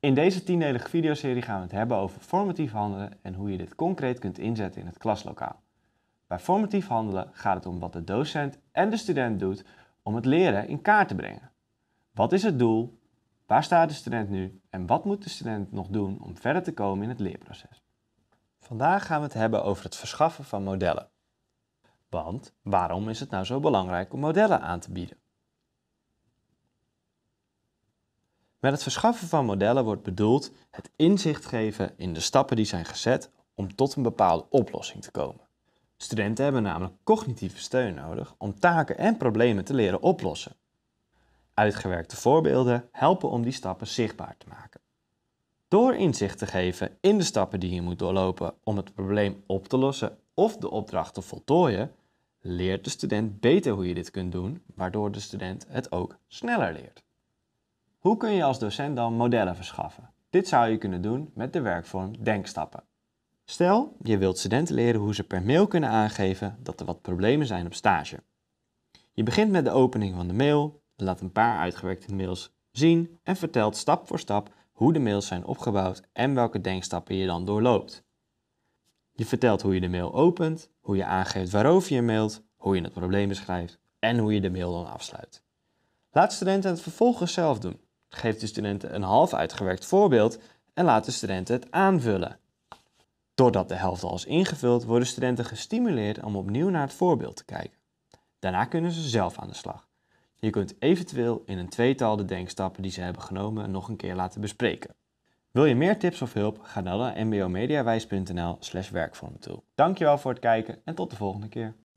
In deze tiendelige videoserie gaan we het hebben over formatief handelen en hoe je dit concreet kunt inzetten in het klaslokaal. Bij formatief handelen gaat het om wat de docent en de student doet om het leren in kaart te brengen. Wat is het doel? Waar staat de student nu? En wat moet de student nog doen om verder te komen in het leerproces? Vandaag gaan we het hebben over het verschaffen van modellen. Want waarom is het nou zo belangrijk om modellen aan te bieden? Met het verschaffen van modellen wordt bedoeld het inzicht geven in de stappen die zijn gezet om tot een bepaalde oplossing te komen. Studenten hebben namelijk cognitieve steun nodig om taken en problemen te leren oplossen. Uitgewerkte voorbeelden helpen om die stappen zichtbaar te maken. Door inzicht te geven in de stappen die je moet doorlopen om het probleem op te lossen of de opdracht te voltooien, leert de student beter hoe je dit kunt doen, waardoor de student het ook sneller leert. Hoe kun je als docent dan modellen verschaffen? Dit zou je kunnen doen met de werkvorm Denkstappen. Stel, je wilt studenten leren hoe ze per mail kunnen aangeven dat er wat problemen zijn op stage. Je begint met de opening van de mail, laat een paar uitgewerkte mails zien en vertelt stap voor stap hoe de mails zijn opgebouwd en welke denkstappen je dan doorloopt. Je vertelt hoe je de mail opent, hoe je aangeeft waarover je mailt, hoe je het probleem beschrijft en hoe je de mail dan afsluit. Laat studenten het vervolgens zelf doen. Geef de studenten een half uitgewerkt voorbeeld en laat de studenten het aanvullen. Doordat de helft al is ingevuld, worden studenten gestimuleerd om opnieuw naar het voorbeeld te kijken. Daarna kunnen ze zelf aan de slag. Je kunt eventueel in een tweetal de denkstappen die ze hebben genomen nog een keer laten bespreken. Wil je meer tips of hulp? Ga dan naar mbomediawijs.nl slash werkvormtool. Dankjewel voor het kijken en tot de volgende keer.